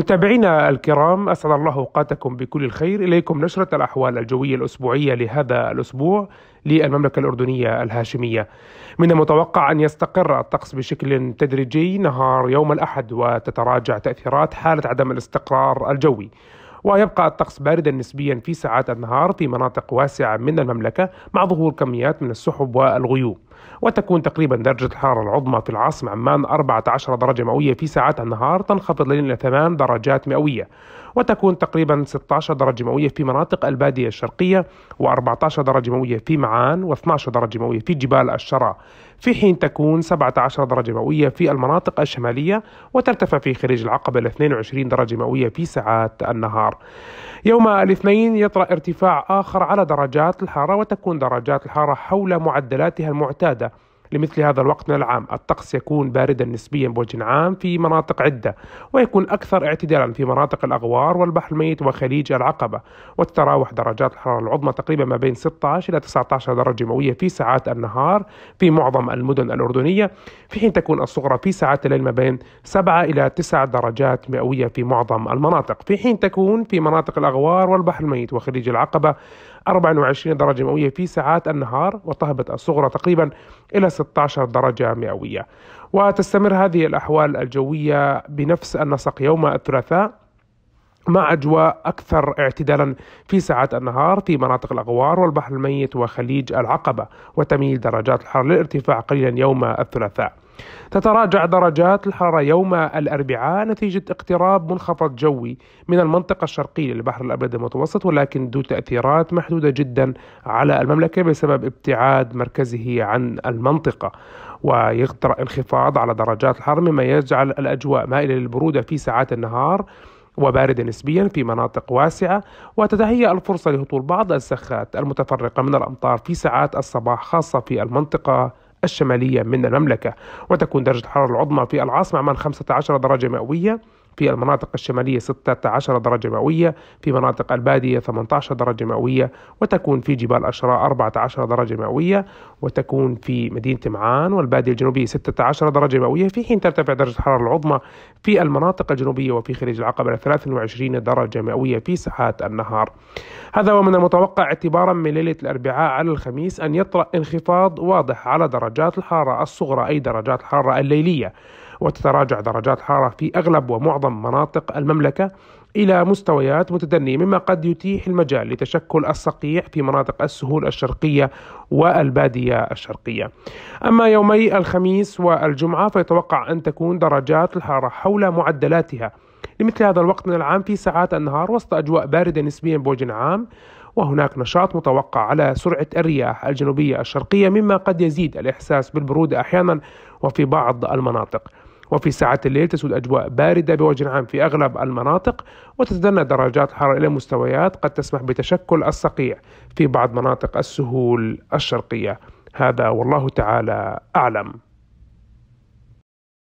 متابعينا الكرام أسعد الله أوقاتكم بكل الخير إليكم نشرة الأحوال الجوية الأسبوعية لهذا الأسبوع للمملكة الأردنية الهاشمية من المتوقع أن يستقر الطقس بشكل تدريجي نهار يوم الأحد وتتراجع تأثيرات حالة عدم الاستقرار الجوي ويبقى الطقس باردا نسبيا في ساعات النهار في مناطق واسعة من المملكة مع ظهور كميات من السحب والغيوم وتكون تقريبا درجة الحرارة العظمى في العاصمة عمان 14 درجة مئوية في ساعات النهار تنخفض إلى 8 درجات مئوية وتكون تقريبا 16 درجة مئوية في مناطق البادية الشرقية و14 درجة مئوية في معان و12 درجة مئوية في جبال الشرع في حين تكون 17 درجة مئوية في المناطق الشمالية وترتفع في خليج العقبة ل 22 درجة مئوية في ساعات النهار يوم الاثنين يطرأ ارتفاع آخر على درجات الحرارة وتكون درجات الحرارة حول معدلاتها المعتادة لمثل هذا الوقت من العام الطقس يكون باردا نسبيا بوجه عام في مناطق عدة ويكون أكثر اعتدالا في مناطق الأغوار والبحر الميت وخليج العقبة وتتراوح درجات الحرارة العظمى تقريبا ما بين 16 إلى 19 درجة مئوية في ساعات النهار في معظم المدن الأردنية في حين تكون الصغرى في ساعات الليل ما بين 7 إلى 9 درجات مئوية في معظم المناطق في حين تكون في مناطق الأغوار والبحر الميت وخليج العقبة 24 درجة مئوية في ساعات النهار وتهبط الصغرى تقريبا إلى 16 درجة مئوية وتستمر هذه الأحوال الجوية بنفس النسق يوم الثلاثاء مع أجواء أكثر اعتدالا في ساعات النهار في مناطق الأغوار والبحر الميت وخليج العقبة وتميل درجات الحرارة للارتفاع قليلا يوم الثلاثاء تتراجع درجات الحرارة يوم الأربعاء نتيجة اقتراب منخفض جوي من المنطقة الشرقية للبحر الأبيض المتوسط ولكن ذو تأثيرات محدودة جدا على المملكة بسبب ابتعاد مركزه عن المنطقة ويغطر انخفاض على درجات الحرارة مما يجعل الأجواء مائلة للبرودة في ساعات النهار وبارد نسبيا في مناطق واسعة وتتهيأ الفرصة لهطول بعض السخات المتفرقة من الأمطار في ساعات الصباح خاصة في المنطقة الشمالية من المملكة وتكون درجة الحرارة العظمى في العاصمة عمان 15 درجة مئوية في المناطق الشمالية 16 درجة مئوية في مناطق البادية 18 درجة مئوية وتكون في جبال أشراء 14 درجة مئوية وتكون في مدينة معان والبادية الجنوبية 16 درجة مئوية في حين ترتفع درجة الحرارة العظمى في المناطق الجنوبية وفي خليج العقبة إلى 23 درجة مئوية في ساعات النهار هذا ومن المتوقع اعتبارا من ليلة الأربعاء على الخميس أن يطرأ انخفاض واضح على درجات الحرارة الصغرى أي درجات الحرارة الليلية وتتراجع درجات الحرارة في أغلب ومعظم مناطق المملكة إلى مستويات متدنية مما قد يتيح المجال لتشكل الصقيع في مناطق السهول الشرقية والبادية الشرقية أما يومي الخميس والجمعة فيتوقع أن تكون درجات الحرارة حول معدلاتها لمثل هذا الوقت من العام في ساعات النهار وسط أجواء باردة نسبيا بوجه عام وهناك نشاط متوقع على سرعة الرياح الجنوبية الشرقية مما قد يزيد الإحساس بالبرودة أحيانا وفي بعض المناطق وفي ساعات الليل تسود أجواء باردة بوجه عام في أغلب المناطق وتتدنى درجات الحرارة إلى مستويات قد تسمح بتشكل الصقيع في بعض مناطق السهول الشرقية هذا والله تعالى أعلم